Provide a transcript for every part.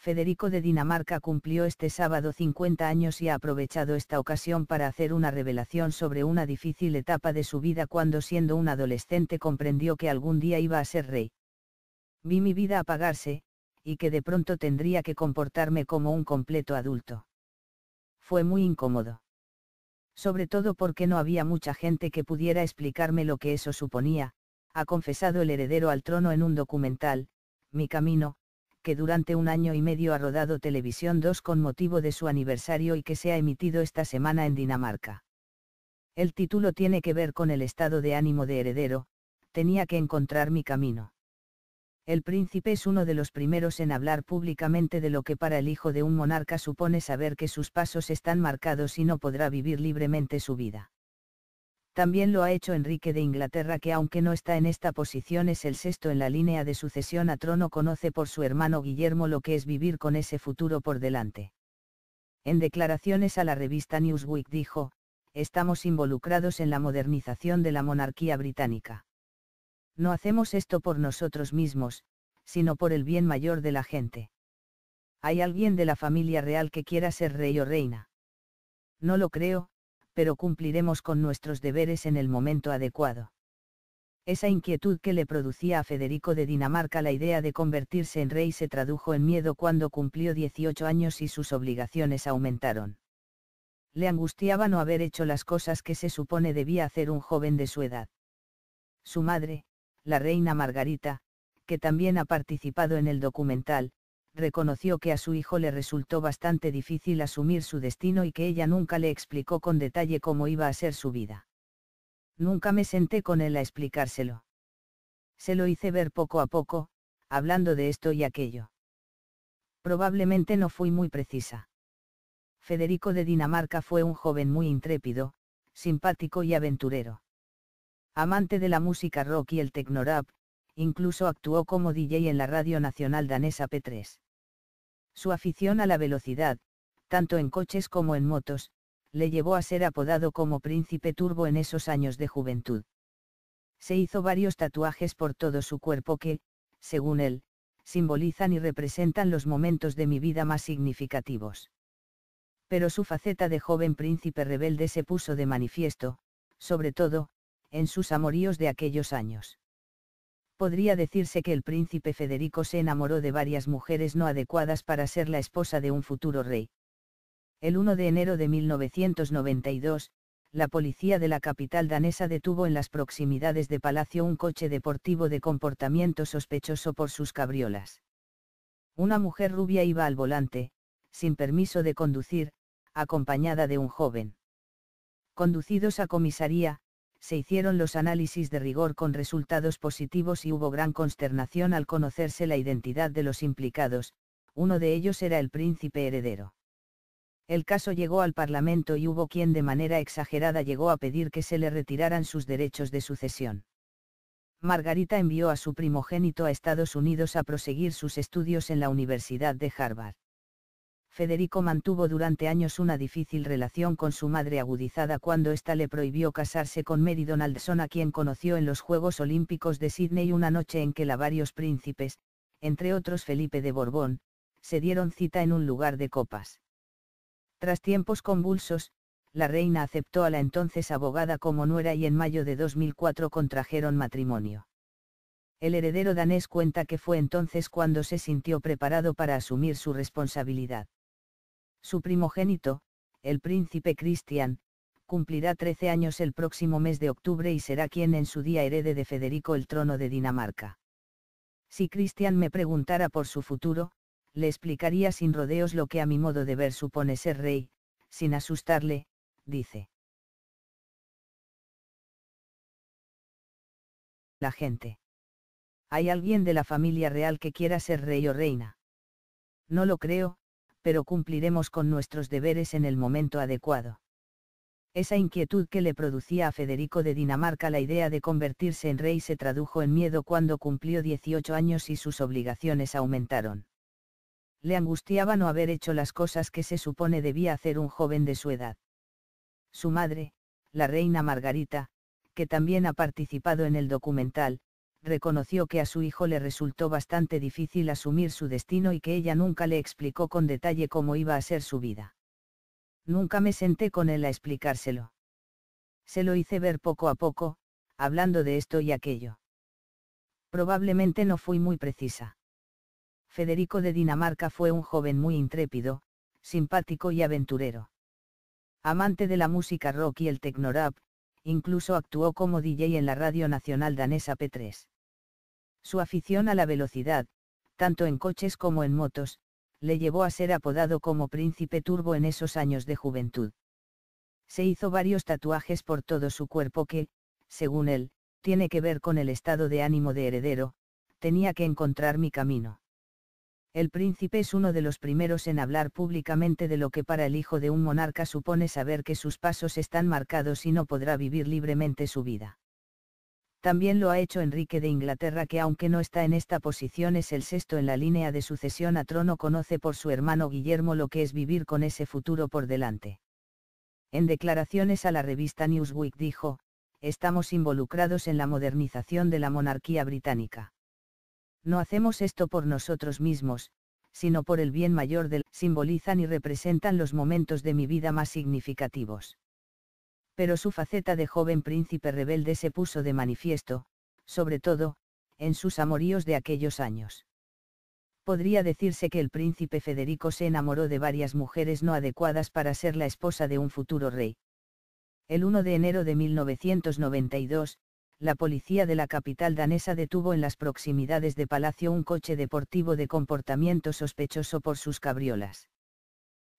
Federico de Dinamarca cumplió este sábado 50 años y ha aprovechado esta ocasión para hacer una revelación sobre una difícil etapa de su vida cuando siendo un adolescente comprendió que algún día iba a ser rey. Vi mi vida apagarse, y que de pronto tendría que comportarme como un completo adulto. Fue muy incómodo. Sobre todo porque no había mucha gente que pudiera explicarme lo que eso suponía, ha confesado el heredero al trono en un documental, Mi Camino, que durante un año y medio ha rodado Televisión 2 con motivo de su aniversario y que se ha emitido esta semana en Dinamarca. El título tiene que ver con el estado de ánimo de heredero, tenía que encontrar mi camino. El príncipe es uno de los primeros en hablar públicamente de lo que para el hijo de un monarca supone saber que sus pasos están marcados y no podrá vivir libremente su vida. También lo ha hecho Enrique de Inglaterra que aunque no está en esta posición es el sexto en la línea de sucesión a trono conoce por su hermano Guillermo lo que es vivir con ese futuro por delante. En declaraciones a la revista Newsweek dijo, estamos involucrados en la modernización de la monarquía británica. No hacemos esto por nosotros mismos, sino por el bien mayor de la gente. ¿Hay alguien de la familia real que quiera ser rey o reina? No lo creo, pero cumpliremos con nuestros deberes en el momento adecuado. Esa inquietud que le producía a Federico de Dinamarca la idea de convertirse en rey se tradujo en miedo cuando cumplió 18 años y sus obligaciones aumentaron. Le angustiaba no haber hecho las cosas que se supone debía hacer un joven de su edad. Su madre, la reina Margarita, que también ha participado en el documental, reconoció que a su hijo le resultó bastante difícil asumir su destino y que ella nunca le explicó con detalle cómo iba a ser su vida. Nunca me senté con él a explicárselo. Se lo hice ver poco a poco, hablando de esto y aquello. Probablemente no fui muy precisa. Federico de Dinamarca fue un joven muy intrépido, simpático y aventurero. Amante de la música rock y el technorap, incluso actuó como DJ en la radio nacional danesa P3. Su afición a la velocidad, tanto en coches como en motos, le llevó a ser apodado como Príncipe Turbo en esos años de juventud. Se hizo varios tatuajes por todo su cuerpo que, según él, simbolizan y representan los momentos de mi vida más significativos. Pero su faceta de joven príncipe rebelde se puso de manifiesto, sobre todo, en sus amoríos de aquellos años podría decirse que el príncipe Federico se enamoró de varias mujeres no adecuadas para ser la esposa de un futuro rey. El 1 de enero de 1992, la policía de la capital danesa detuvo en las proximidades de Palacio un coche deportivo de comportamiento sospechoso por sus cabriolas. Una mujer rubia iba al volante, sin permiso de conducir, acompañada de un joven. Conducidos a comisaría, se hicieron los análisis de rigor con resultados positivos y hubo gran consternación al conocerse la identidad de los implicados, uno de ellos era el príncipe heredero. El caso llegó al Parlamento y hubo quien de manera exagerada llegó a pedir que se le retiraran sus derechos de sucesión. Margarita envió a su primogénito a Estados Unidos a proseguir sus estudios en la Universidad de Harvard. Federico mantuvo durante años una difícil relación con su madre agudizada cuando ésta le prohibió casarse con Mary Donaldson a quien conoció en los Juegos Olímpicos de Sídney una noche en que la varios príncipes, entre otros Felipe de Borbón, se dieron cita en un lugar de copas. Tras tiempos convulsos, la reina aceptó a la entonces abogada como nuera y en mayo de 2004 contrajeron matrimonio. El heredero danés cuenta que fue entonces cuando se sintió preparado para asumir su responsabilidad. Su primogénito, el príncipe Cristian, cumplirá 13 años el próximo mes de octubre y será quien en su día herede de Federico el trono de Dinamarca. Si Cristian me preguntara por su futuro, le explicaría sin rodeos lo que a mi modo de ver supone ser rey, sin asustarle, dice. La gente. ¿Hay alguien de la familia real que quiera ser rey o reina? No lo creo, pero cumpliremos con nuestros deberes en el momento adecuado. Esa inquietud que le producía a Federico de Dinamarca la idea de convertirse en rey se tradujo en miedo cuando cumplió 18 años y sus obligaciones aumentaron. Le angustiaba no haber hecho las cosas que se supone debía hacer un joven de su edad. Su madre, la reina Margarita, que también ha participado en el documental, reconoció que a su hijo le resultó bastante difícil asumir su destino y que ella nunca le explicó con detalle cómo iba a ser su vida. Nunca me senté con él a explicárselo. Se lo hice ver poco a poco, hablando de esto y aquello. Probablemente no fui muy precisa. Federico de Dinamarca fue un joven muy intrépido, simpático y aventurero. Amante de la música rock y el tecnorap, incluso actuó como DJ en la radio nacional danesa P3. Su afición a la velocidad, tanto en coches como en motos, le llevó a ser apodado como Príncipe Turbo en esos años de juventud. Se hizo varios tatuajes por todo su cuerpo que, según él, tiene que ver con el estado de ánimo de heredero, tenía que encontrar mi camino. El príncipe es uno de los primeros en hablar públicamente de lo que para el hijo de un monarca supone saber que sus pasos están marcados y no podrá vivir libremente su vida. También lo ha hecho Enrique de Inglaterra que aunque no está en esta posición es el sexto en la línea de sucesión a trono conoce por su hermano Guillermo lo que es vivir con ese futuro por delante. En declaraciones a la revista Newsweek dijo, estamos involucrados en la modernización de la monarquía británica no hacemos esto por nosotros mismos, sino por el bien mayor del simbolizan y representan los momentos de mi vida más significativos. Pero su faceta de joven príncipe rebelde se puso de manifiesto, sobre todo, en sus amoríos de aquellos años. Podría decirse que el príncipe Federico se enamoró de varias mujeres no adecuadas para ser la esposa de un futuro rey. El 1 de enero de 1992, la policía de la capital danesa detuvo en las proximidades de Palacio un coche deportivo de comportamiento sospechoso por sus cabriolas.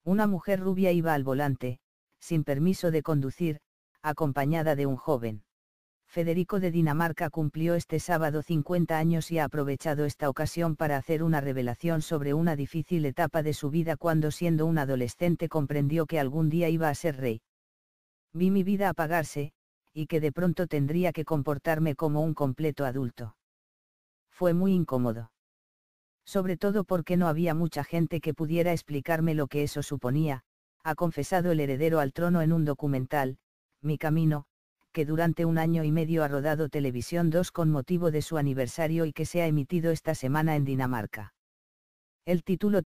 Una mujer rubia iba al volante, sin permiso de conducir, acompañada de un joven. Federico de Dinamarca cumplió este sábado 50 años y ha aprovechado esta ocasión para hacer una revelación sobre una difícil etapa de su vida cuando siendo un adolescente comprendió que algún día iba a ser rey. Vi mi vida apagarse, y que de pronto tendría que comportarme como un completo adulto. Fue muy incómodo. Sobre todo porque no había mucha gente que pudiera explicarme lo que eso suponía, ha confesado el heredero al trono en un documental, Mi Camino, que durante un año y medio ha rodado Televisión 2 con motivo de su aniversario y que se ha emitido esta semana en Dinamarca. El título